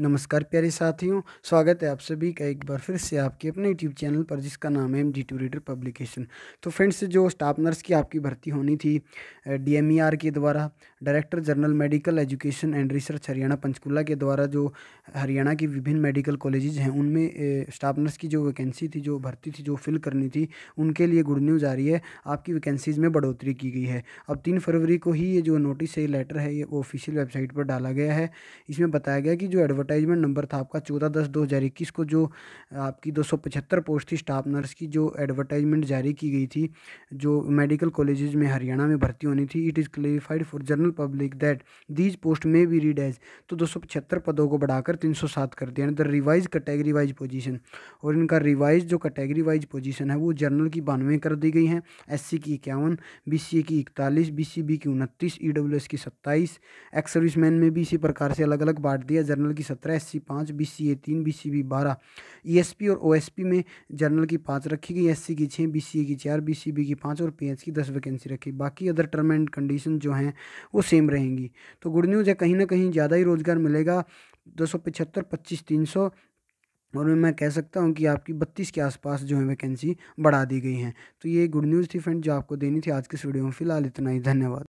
नमस्कार प्यारे साथियों स्वागत है आप सभी का एक बार फिर से आपके अपने यूट्यूब चैनल पर जिसका नाम है M G two reader publication तो फ्रेंड्स जो स्टाफ नर्स की आपकी भर्ती होनी थी डीएमईआर e के द्वारा director general medical education and research Haryana Panchkula के द्वारा जो हरियाणा के विभिन्न मेडिकल कॉलेजेज हैं उनमें स्टाफ नर्स की जो वैकेंसी थी जो भर्ती थी जो फिल करनी थी उनके लिए गुड न्यूज़ आ रही है आपकी वैकेंसीज़ में बढ़ोतरी की गई है अब तीन फरवरी को ही ये जो नोटिस है लेटर है ये ऑफिशियल वेबसाइट पर डाला गया है इसमें बताया गया कि जो एडवर्ट एडवर्टाइजमेंट नंबर था आपका चौदह दस दो हज़ार इक्कीस को जो आपकी दो सौ पचहत्तर पोस्ट थी स्टाफ नर्स की जो एडवर्टाइजमेंट जारी की गई थी जो मेडिकल कॉलेजेज में हरियाणा में भर्ती होनी थी it is clarified for general public that these post में बी रीड एज तो दो सौ पचहत्तर पदों को बढ़ाकर तीन सौ सात कर दिया the revise category wise position और इनका रिवाइज जो कैटेगरी वाइज पोजिशन है वो जनरल की बानवे कर दी गई हैं एससी की इक्यावन बीसीए की इकतालीस बी की उनतीस ईडब्ल्यूएस e की सत्ताईस एक्स सर्विसमैन में भी इसी प्रकार से अलग अलग बांट दिया जनरल की सत्रह एस सी पाँच बी सी ए तीन बी सी बी बारह ई एस पी और ओ एस पी में जनरल की पाँच रखी गई एस सी की छः बी सी ए की चार बी सी बी की पाँच और पी एच की दस वैकेंसी रखी बाकी अदर टर्म एंड कंडीशन जो हैं वो सेम रहेंगी तो गुड न्यूज़ है कहीं ना कहीं ज़्यादा ही रोज़गार मिलेगा दो सौ पचहत्तर पच्चीस तीन सौ और मैं कह सकता हूं कि आपकी बत्तीस के आसपास जो है वैकेंसी बढ़ा दी गई हैं तो ये गुड न्यूज़ थी फ्रेंड जो आपको देनी थी आज के इस वीडियो में फिलहाल इतना ही धन्यवाद